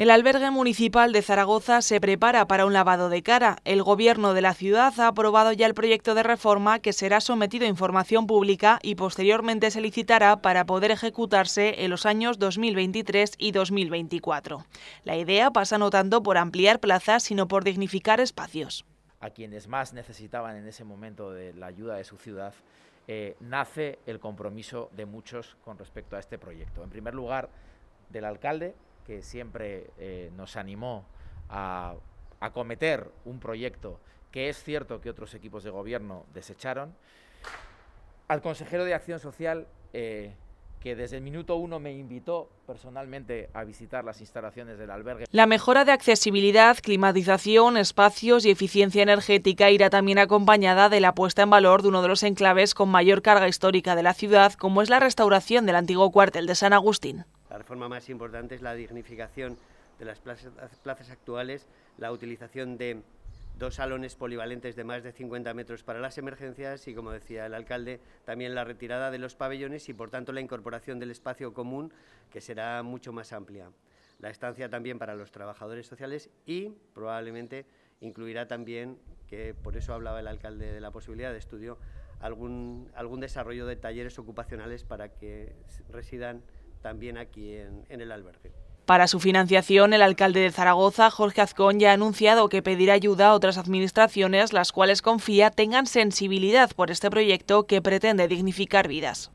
El albergue municipal de Zaragoza se prepara para un lavado de cara. El gobierno de la ciudad ha aprobado ya el proyecto de reforma que será sometido a información pública y posteriormente se licitará para poder ejecutarse en los años 2023 y 2024. La idea pasa no tanto por ampliar plazas, sino por dignificar espacios. A quienes más necesitaban en ese momento de la ayuda de su ciudad, eh, nace el compromiso de muchos con respecto a este proyecto. En primer lugar, del alcalde, que siempre eh, nos animó a acometer un proyecto que es cierto que otros equipos de gobierno desecharon, al consejero de Acción Social, eh, que desde el minuto uno me invitó personalmente a visitar las instalaciones del albergue. La mejora de accesibilidad, climatización, espacios y eficiencia energética irá también acompañada de la puesta en valor de uno de los enclaves con mayor carga histórica de la ciudad, como es la restauración del antiguo cuartel de San Agustín. La reforma más importante es la dignificación de las plazas, actuales, la utilización de dos salones polivalentes de más de 50 metros para las emergencias y, como decía el alcalde, también la retirada de los pabellones y, por tanto, la incorporación del espacio común, que será mucho más amplia. La estancia también para los trabajadores sociales y, probablemente, incluirá también, que por eso hablaba el alcalde de la posibilidad de estudio, algún, algún desarrollo de talleres ocupacionales para que residan también aquí en, el albergue. Para su financiación, el alcalde de Zaragoza, Jorge Azcón, ya ha anunciado que pedirá ayuda a otras administraciones, las cuales confía tengan sensibilidad por este proyecto que pretende dignificar vidas.